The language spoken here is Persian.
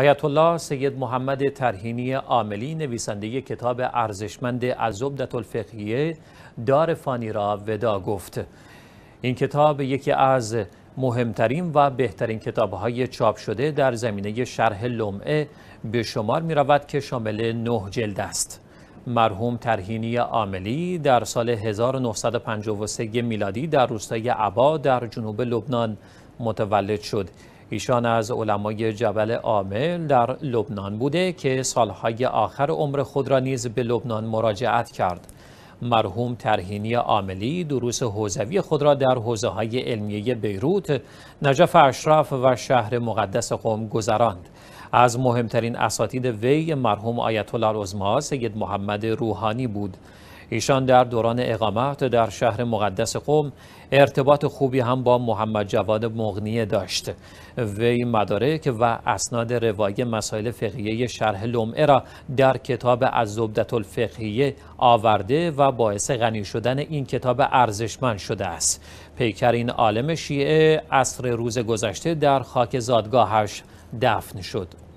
آیت الله سید محمد ترهینی عاملی نویسنده کتاب ارزشمند از عبدت الفقهیه دار فانی را ودا گفت این کتاب یکی از مهمترین و بهترین کتابهای چاپ شده در زمینه شرح لمعه به شمار می رود که شامل نه جلد است مرحوم ترهینی عاملی در سال 1953 میلادی در روستای عبا در جنوب لبنان متولد شد ایشان از علمای جبل عامل در لبنان بوده که سالهای آخر عمر خود را نیز به لبنان مراجعت کرد مرحوم ترهینی عاملی دروس حوزوی خود را در حوزه های علمیه بیروت، نجف اشرف و شهر مقدس قوم گذراند. از مهمترین اساتید وی مرحوم آیت الله العظما سید محمد روحانی بود. ایشان در دوران اقامت در شهر مقدس قوم ارتباط خوبی هم با محمد جواد مغنیه داشت وی مدارک و اسناد روایی مسائل فقهیه شرح لمعه را در کتاب از زبدت الفقهیه آورده و باعث غنی شدن این کتاب ارزشمند شده است پیکر این عالم شیعه اصر روز گذشته در خاک زادگاهش دفن شد